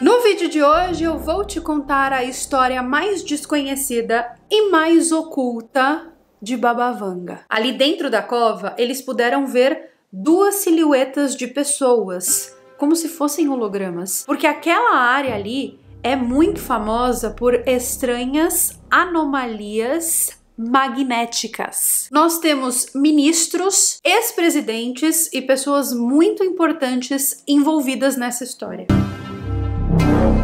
No vídeo de hoje eu vou te contar a história mais desconhecida e mais oculta de Babavanga. Ali dentro da cova, eles puderam ver duas silhuetas de pessoas, como se fossem hologramas, porque aquela área ali é muito famosa por estranhas anomalias magnéticas. Nós temos ministros, ex-presidentes e pessoas muito importantes envolvidas nessa história. Thank you.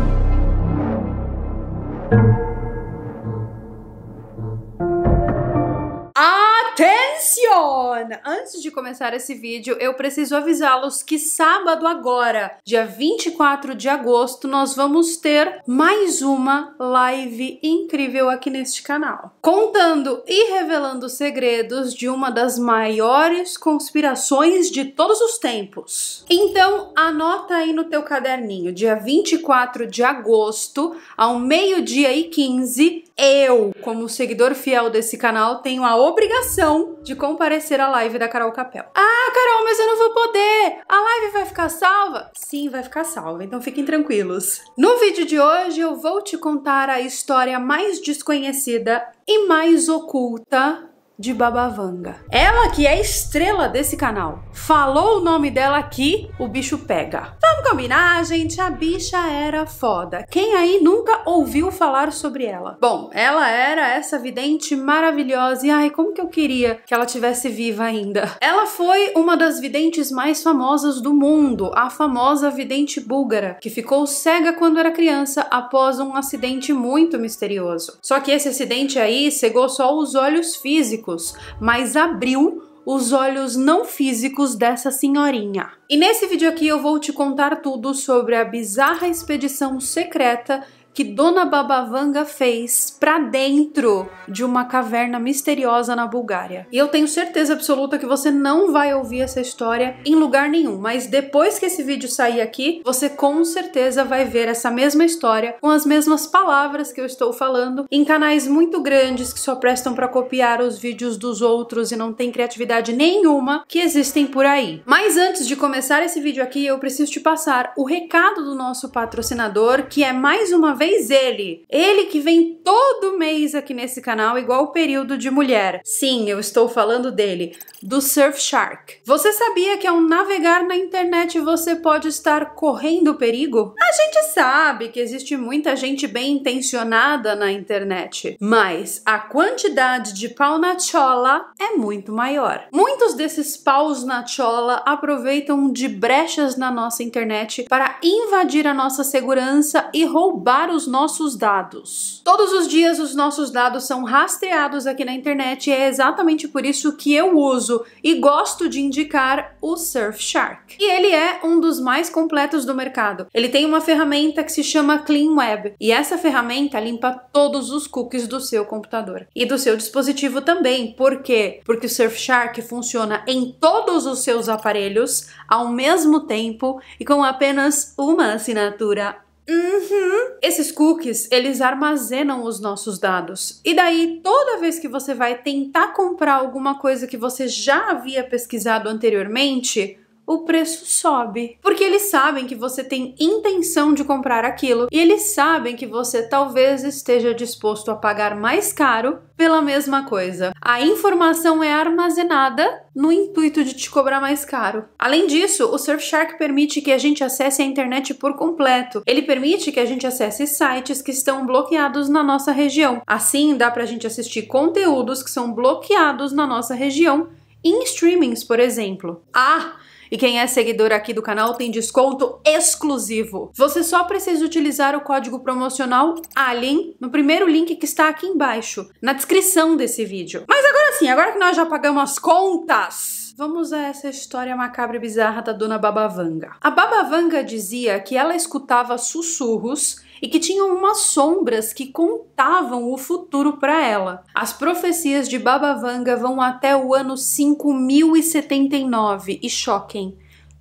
Ana, antes de começar esse vídeo, eu preciso avisá-los que sábado agora, dia 24 de agosto, nós vamos ter mais uma live incrível aqui neste canal. Contando e revelando segredos de uma das maiores conspirações de todos os tempos. Então, anota aí no teu caderninho, dia 24 de agosto, ao meio-dia e 15, eu, como seguidor fiel desse canal, tenho a obrigação de comparecer à live da Carol Capel. Ah, Carol, mas eu não vou poder! A live vai ficar salva? Sim, vai ficar salva, então fiquem tranquilos. No vídeo de hoje eu vou te contar a história mais desconhecida e mais oculta de Babavanga. Ela que é estrela desse canal falou o nome dela aqui, o bicho pega. Vamos combinar, gente, a bicha era foda. Quem aí nunca ouviu falar sobre ela? Bom, ela era essa vidente maravilhosa e ai, como que eu queria que ela tivesse viva ainda. Ela foi uma das videntes mais famosas do mundo, a famosa vidente búlgara, que ficou cega quando era criança após um acidente muito misterioso. Só que esse acidente aí cegou só os olhos físicos, mas abriu os olhos não físicos dessa senhorinha. E nesse vídeo aqui eu vou te contar tudo sobre a bizarra expedição secreta que Dona Babavanga fez para dentro de uma caverna misteriosa na Bulgária. E eu tenho certeza absoluta que você não vai ouvir essa história em lugar nenhum, mas depois que esse vídeo sair aqui, você com certeza vai ver essa mesma história com as mesmas palavras que eu estou falando em canais muito grandes que só prestam para copiar os vídeos dos outros e não tem criatividade nenhuma que existem por aí. Mas antes de começar esse vídeo aqui, eu preciso te passar o recado do nosso patrocinador, que é mais uma vez ele. Ele que vem todo mês aqui nesse canal, igual o período de mulher. Sim, eu estou falando dele, do Surfshark. Você sabia que ao navegar na internet você pode estar correndo perigo? A gente sabe que existe muita gente bem intencionada na internet, mas a quantidade de pau na chola é muito maior. Muitos desses paus na chola aproveitam de brechas na nossa internet para invadir a nossa segurança e roubar os nossos dados. Todos os dias os nossos dados são rastreados aqui na internet e é exatamente por isso que eu uso e gosto de indicar o Surfshark. E ele é um dos mais completos do mercado. Ele tem uma ferramenta que se chama Clean Web e essa ferramenta limpa todos os cookies do seu computador e do seu dispositivo também. Por quê? Porque o Surfshark funciona em todos os seus aparelhos ao mesmo tempo e com apenas uma assinatura Uhum. Esses cookies, eles armazenam os nossos dados. E daí, toda vez que você vai tentar comprar alguma coisa que você já havia pesquisado anteriormente, o preço sobe. Porque eles sabem que você tem intenção de comprar aquilo e eles sabem que você talvez esteja disposto a pagar mais caro pela mesma coisa. A informação é armazenada no intuito de te cobrar mais caro. Além disso, o Surfshark permite que a gente acesse a internet por completo. Ele permite que a gente acesse sites que estão bloqueados na nossa região. Assim, dá pra gente assistir conteúdos que são bloqueados na nossa região em streamings, por exemplo. Ah, e quem é seguidor aqui do canal tem desconto exclusivo. Você só precisa utilizar o código promocional ALIEN no primeiro link que está aqui embaixo, na descrição desse vídeo. Mas agora sim, agora que nós já pagamos as contas, Vamos a essa história macabra e bizarra da dona Babavanga. A Babavanga dizia que ela escutava sussurros e que tinham umas sombras que contavam o futuro para ela. As profecias de Babavanga vão até o ano 5079 e choquem.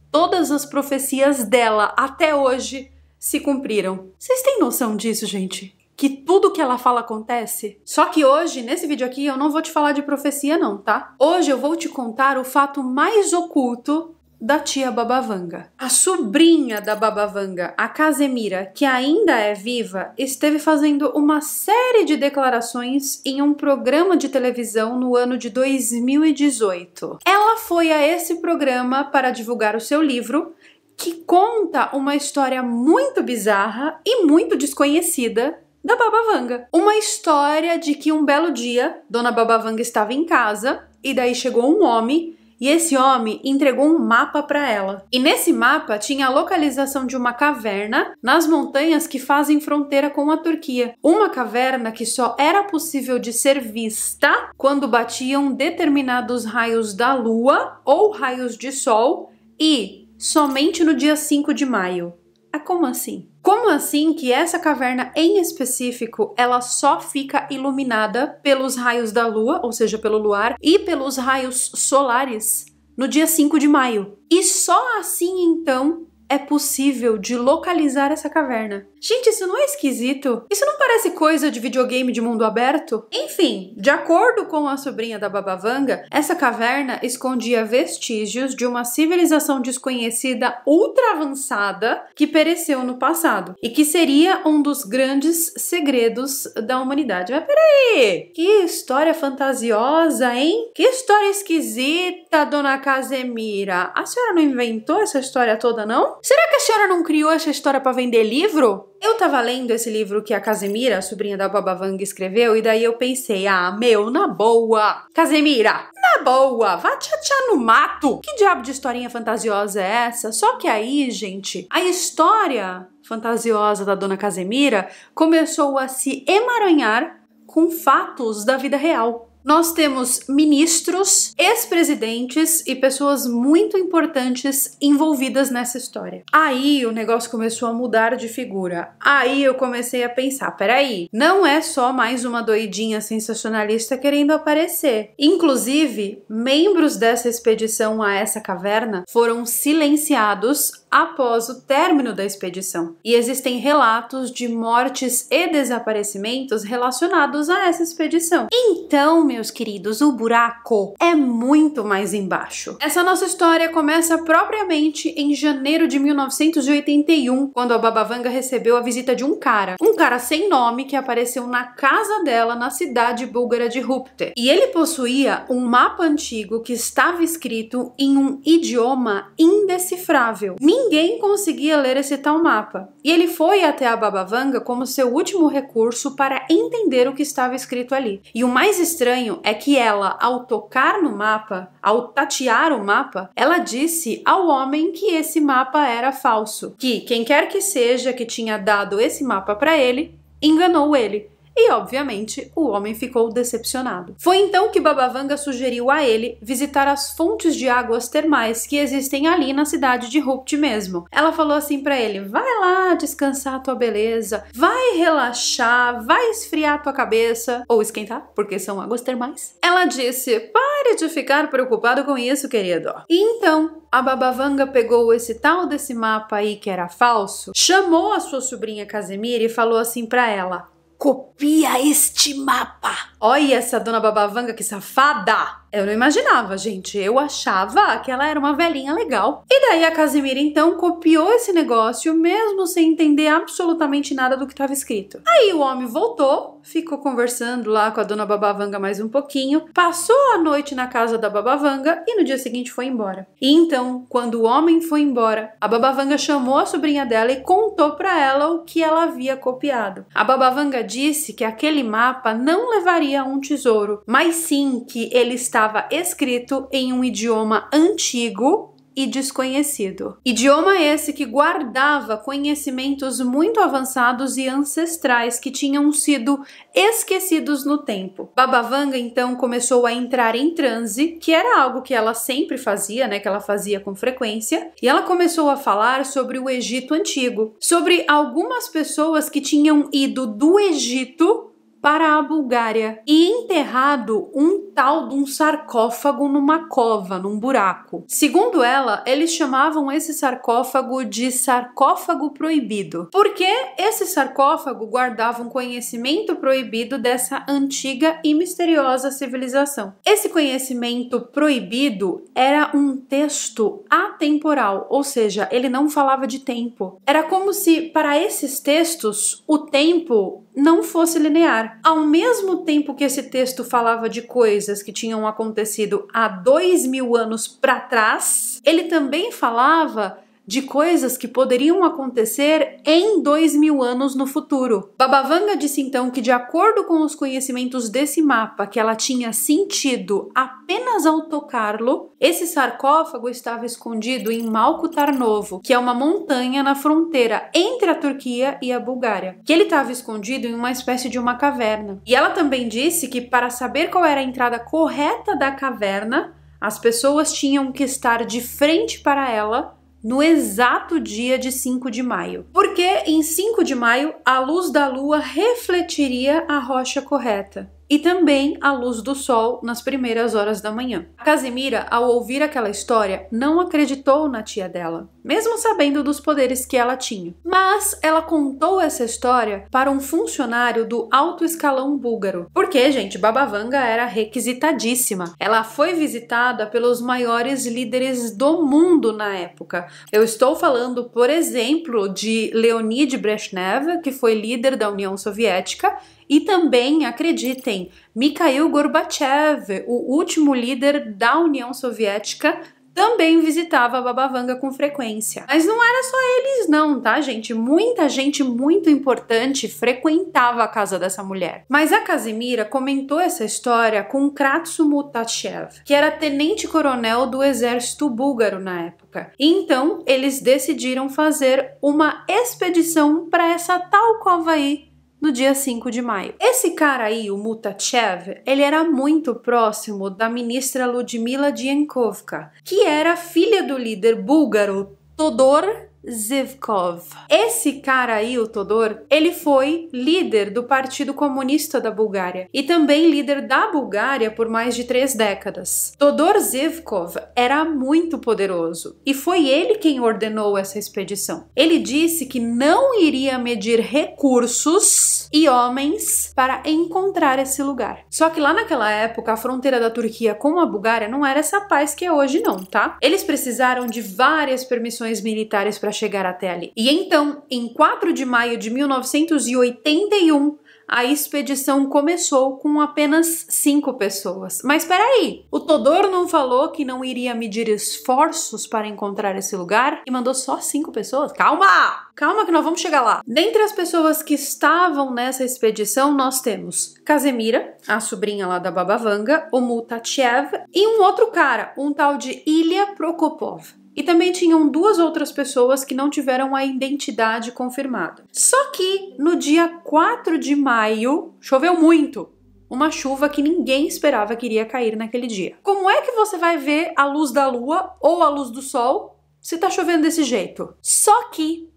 Todas as profecias dela até hoje se cumpriram. Vocês têm noção disso, gente? que tudo que ela fala acontece? Só que hoje, nesse vídeo aqui, eu não vou te falar de profecia não, tá? Hoje eu vou te contar o fato mais oculto da tia Babavanga. A sobrinha da Babavanga, a Casemira, que ainda é viva, esteve fazendo uma série de declarações em um programa de televisão no ano de 2018. Ela foi a esse programa para divulgar o seu livro, que conta uma história muito bizarra e muito desconhecida da Babavanga. Uma história de que um belo dia, Dona Babavanga estava em casa e daí chegou um homem e esse homem entregou um mapa para ela. E nesse mapa tinha a localização de uma caverna nas montanhas que fazem fronteira com a Turquia. Uma caverna que só era possível de ser vista quando batiam determinados raios da lua ou raios de sol e somente no dia 5 de maio. Ah, como assim? Como assim que essa caverna em específico, ela só fica iluminada pelos raios da lua, ou seja, pelo luar, e pelos raios solares no dia 5 de maio? E só assim então é possível de localizar essa caverna. Gente, isso não é esquisito? Isso não parece coisa de videogame de mundo aberto? Enfim, de acordo com a sobrinha da Babavanga, essa caverna escondia vestígios de uma civilização desconhecida ultra avançada que pereceu no passado e que seria um dos grandes segredos da humanidade. Mas peraí! Que história fantasiosa, hein? Que história esquisita, dona Casemira! A senhora não inventou essa história toda, não? Será que a senhora não criou essa história para vender livro? Eu tava lendo esse livro que a Casemira, a sobrinha da Baba Vanga, escreveu, e daí eu pensei, ah, meu, na boa. Casemira, na boa, vá tchá no mato. Que diabo de historinha fantasiosa é essa? Só que aí, gente, a história fantasiosa da Dona Casemira começou a se emaranhar com fatos da vida real nós temos ministros, ex-presidentes e pessoas muito importantes envolvidas nessa história. Aí o negócio começou a mudar de figura. Aí eu comecei a pensar: peraí, não é só mais uma doidinha sensacionalista querendo aparecer. Inclusive, membros dessa expedição a essa caverna foram silenciados após o término da expedição. E existem relatos de mortes e desaparecimentos relacionados a essa expedição. Então, meu meus queridos, o buraco é muito mais embaixo. Essa nossa história começa propriamente em janeiro de 1981, quando a Babavanga recebeu a visita de um cara, um cara sem nome que apareceu na casa dela na cidade búlgara de Rupte. E ele possuía um mapa antigo que estava escrito em um idioma indecifrável. Ninguém conseguia ler esse tal mapa. E ele foi até a Babavanga como seu último recurso para entender o que estava escrito ali. E o mais estranho estranho é que ela, ao tocar no mapa, ao tatear o mapa, ela disse ao homem que esse mapa era falso, que quem quer que seja que tinha dado esse mapa para ele enganou ele e, obviamente, o homem ficou decepcionado. Foi então que Babavanga sugeriu a ele visitar as fontes de águas termais que existem ali na cidade de Rupt mesmo. Ela falou assim para ele: vai lá descansar a tua beleza, vai relaxar, vai esfriar a tua cabeça, ou esquentar, porque são águas termais. Ela disse: pare de ficar preocupado com isso, querido. E então, a Babavanga pegou esse tal desse mapa aí que era falso, chamou a sua sobrinha Casemira e falou assim para ela: Copia este mapa. Olha essa dona Babavanga que safada! Eu não imaginava, gente. Eu achava que ela era uma velhinha legal. E daí a Casimira então copiou esse negócio, mesmo sem entender absolutamente nada do que estava escrito. Aí o homem voltou, ficou conversando lá com a dona Babavanga mais um pouquinho, passou a noite na casa da Babavanga e no dia seguinte foi embora. E então, quando o homem foi embora, a Babavanga chamou a sobrinha dela e contou para ela o que ela havia copiado. A Babavanga disse que aquele mapa não levaria a um tesouro, mas sim que ele estava estava escrito em um idioma antigo e desconhecido. Idioma esse que guardava conhecimentos muito avançados e ancestrais que tinham sido esquecidos no tempo. Baba Vanga então começou a entrar em transe, que era algo que ela sempre fazia, né, que ela fazia com frequência, e ela começou a falar sobre o Egito antigo, sobre algumas pessoas que tinham ido do Egito para a Bulgária e enterrado um tal de um sarcófago numa cova, num buraco. Segundo ela, eles chamavam esse sarcófago de sarcófago proibido, porque esse sarcófago guardava um conhecimento proibido dessa antiga e misteriosa civilização. Esse conhecimento proibido era um texto atemporal, ou seja, ele não falava de tempo. Era como se para esses textos o tempo não fosse linear. Ao mesmo tempo que esse texto falava de coisas que tinham acontecido há dois mil anos para trás, ele também falava de coisas que poderiam acontecer em dois mil anos no futuro. Babavanga disse então que, de acordo com os conhecimentos desse mapa que ela tinha sentido apenas ao tocá-lo, esse sarcófago estava escondido em Malkutar Novo, que é uma montanha na fronteira entre a Turquia e a Bulgária, que ele estava escondido em uma espécie de uma caverna. E ela também disse que, para saber qual era a entrada correta da caverna, as pessoas tinham que estar de frente para ela no exato dia de 5 de maio, porque em 5 de maio a luz da lua refletiria a rocha correta e também a luz do sol nas primeiras horas da manhã. Casimira, ao ouvir aquela história, não acreditou na tia dela mesmo sabendo dos poderes que ela tinha. Mas ela contou essa história para um funcionário do alto escalão búlgaro. Porque, gente, Babavanga era requisitadíssima. Ela foi visitada pelos maiores líderes do mundo na época. Eu estou falando, por exemplo, de Leonid Brezhnev, que foi líder da União Soviética, e também, acreditem, Mikhail Gorbachev, o último líder da União Soviética também visitava Babavanga com frequência. Mas não era só eles não, tá, gente? Muita gente muito importante frequentava a casa dessa mulher. Mas a Casimira comentou essa história com Kratsumo Mutachev, que era tenente-coronel do exército búlgaro na época. Então, eles decidiram fazer uma expedição para essa tal cova aí no dia 5 de maio. Esse cara aí, o Mutachev, ele era muito próximo da ministra Ludmila Dienkovka, que era filha do líder búlgaro Todor Zivkov. Esse cara aí, o Todor, ele foi líder do Partido Comunista da Bulgária e também líder da Bulgária por mais de três décadas. Todor Zivkov era muito poderoso e foi ele quem ordenou essa expedição. Ele disse que não iria medir recursos e homens para encontrar esse lugar. Só que lá naquela época, a fronteira da Turquia com a Bulgária não era essa paz que é hoje, não, tá? Eles precisaram de várias permissões militares para chegar até ali. E então, em 4 de maio de 1981, a expedição começou com apenas cinco pessoas. Mas peraí, o Todor não falou que não iria medir esforços para encontrar esse lugar e mandou só cinco pessoas? Calma! Calma que nós vamos chegar lá. Dentre as pessoas que estavam nessa expedição, nós temos Casemira, a sobrinha lá da Babavanga, o Mutatchev e um outro cara, um tal de Ilya Prokopov. E também tinham duas outras pessoas que não tiveram a identidade confirmada. Só que no dia 4 de maio choveu muito, uma chuva que ninguém esperava que iria cair naquele dia. Como é que você vai ver a luz da lua ou a luz do sol se tá chovendo desse jeito? Só que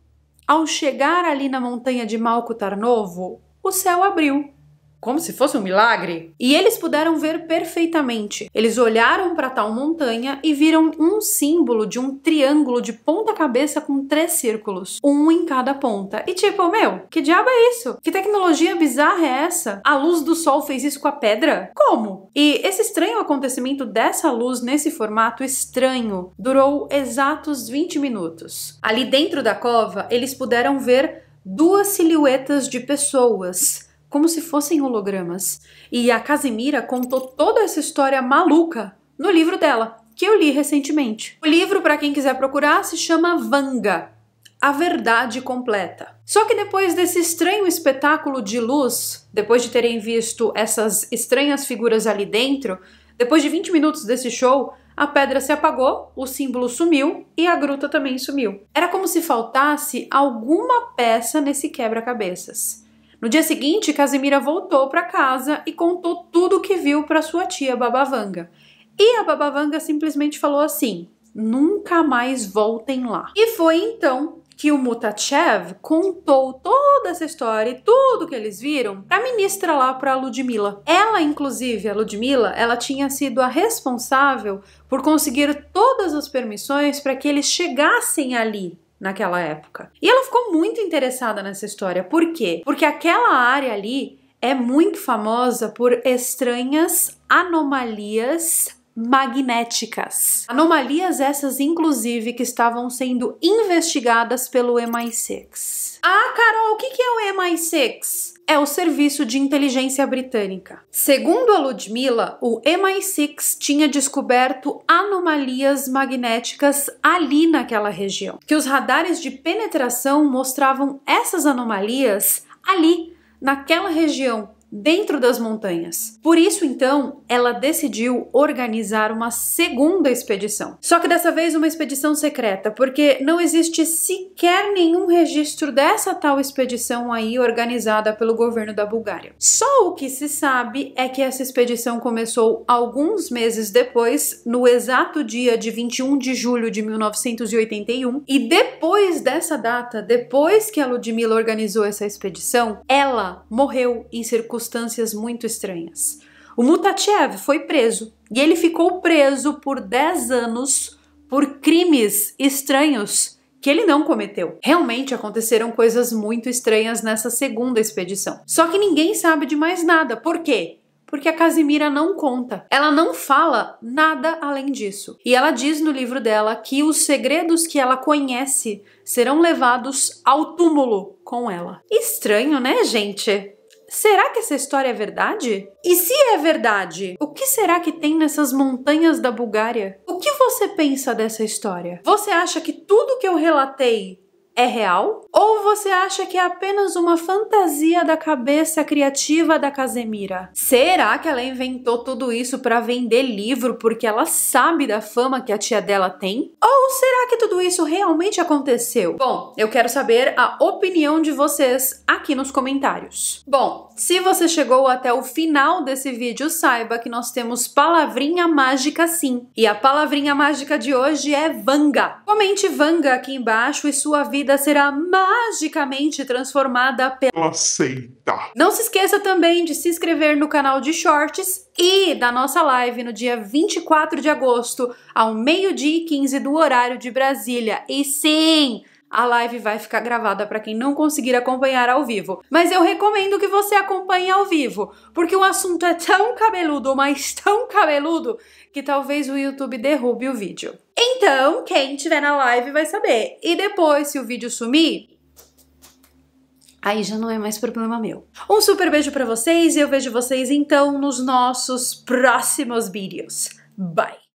ao chegar ali na montanha de Malcutar Novo, o céu abriu como se fosse um milagre. E eles puderam ver perfeitamente. Eles olharam para tal montanha e viram um símbolo de um triângulo de ponta-cabeça com três círculos, um em cada ponta. E tipo, meu, que diabo é isso? Que tecnologia bizarra é essa? A luz do sol fez isso com a pedra? Como? E esse estranho acontecimento dessa luz nesse formato estranho durou exatos 20 minutos. Ali dentro da cova, eles puderam ver duas silhuetas de pessoas como se fossem hologramas. E a Casimira contou toda essa história maluca no livro dela, que eu li recentemente. O livro, para quem quiser procurar, se chama Vanga. A Verdade Completa. Só que depois desse estranho espetáculo de luz, depois de terem visto essas estranhas figuras ali dentro, depois de 20 minutos desse show, a pedra se apagou, o símbolo sumiu e a gruta também sumiu. Era como se faltasse alguma peça nesse quebra-cabeças. No dia seguinte, Casimira voltou para casa e contou tudo o que viu para sua tia Babavanga. E a Babavanga simplesmente falou assim: nunca mais voltem lá. E foi então que o Mutachev contou toda essa história e tudo que eles viram para a ministra lá, para a Ludmilla. Ela, inclusive, a ela tinha sido a responsável por conseguir todas as permissões para que eles chegassem ali naquela época. E ela ficou muito interessada nessa história. Por quê? Porque aquela área ali é muito famosa por estranhas anomalias magnéticas. Anomalias essas, inclusive, que estavam sendo investigadas pelo MI6. Ah, Carol, o que é o MI6? É o Serviço de Inteligência Britânica. Segundo a Ludmilla, o MI6 tinha descoberto anomalias magnéticas ali naquela região, que os radares de penetração mostravam essas anomalias ali, naquela região, dentro das montanhas. Por isso, então, ela decidiu organizar uma segunda expedição. Só que dessa vez uma expedição secreta, porque não existe sequer nenhum registro dessa tal expedição aí organizada pelo governo da Bulgária. Só o que se sabe é que essa expedição começou alguns meses depois, no exato dia de 21 de julho de 1981, e depois dessa data, depois que a Ludmilla organizou essa expedição, ela morreu em circunstâncias circunstâncias muito estranhas. O Mutachev foi preso e ele ficou preso por 10 anos por crimes estranhos que ele não cometeu. Realmente aconteceram coisas muito estranhas nessa segunda expedição. Só que ninguém sabe de mais nada. Por quê? Porque a Casimira não conta. Ela não fala nada além disso. E ela diz no livro dela que os segredos que ela conhece serão levados ao túmulo com ela. Estranho, né, gente? Será que essa história é verdade? E se é verdade, o que será que tem nessas montanhas da Bulgária? O que você pensa dessa história? Você acha que tudo que eu relatei é real? Ou você acha que é apenas uma fantasia da cabeça criativa da Casemira? Será que ela inventou tudo isso para vender livro porque ela sabe da fama que a tia dela tem? Ou será que tudo isso realmente aconteceu? Bom, eu quero saber a opinião de vocês aqui nos comentários. Bom, se você chegou até o final desse vídeo, saiba que nós temos palavrinha mágica sim. E a palavrinha mágica de hoje é vanga. Comente vanga aqui embaixo e sua vida vida será magicamente transformada pela seita. Não se esqueça também de se inscrever no canal de Shorts e da nossa live no dia 24 de agosto, ao meio-dia e 15 do horário de Brasília. E sim, a live vai ficar gravada para quem não conseguir acompanhar ao vivo. Mas eu recomendo que você acompanhe ao vivo, porque o assunto é tão cabeludo, mas tão cabeludo, que talvez o YouTube derrube o vídeo. Então, quem estiver na live vai saber. E depois, se o vídeo sumir, aí já não é mais problema meu. Um super beijo para vocês e eu vejo vocês então nos nossos próximos vídeos. Bye!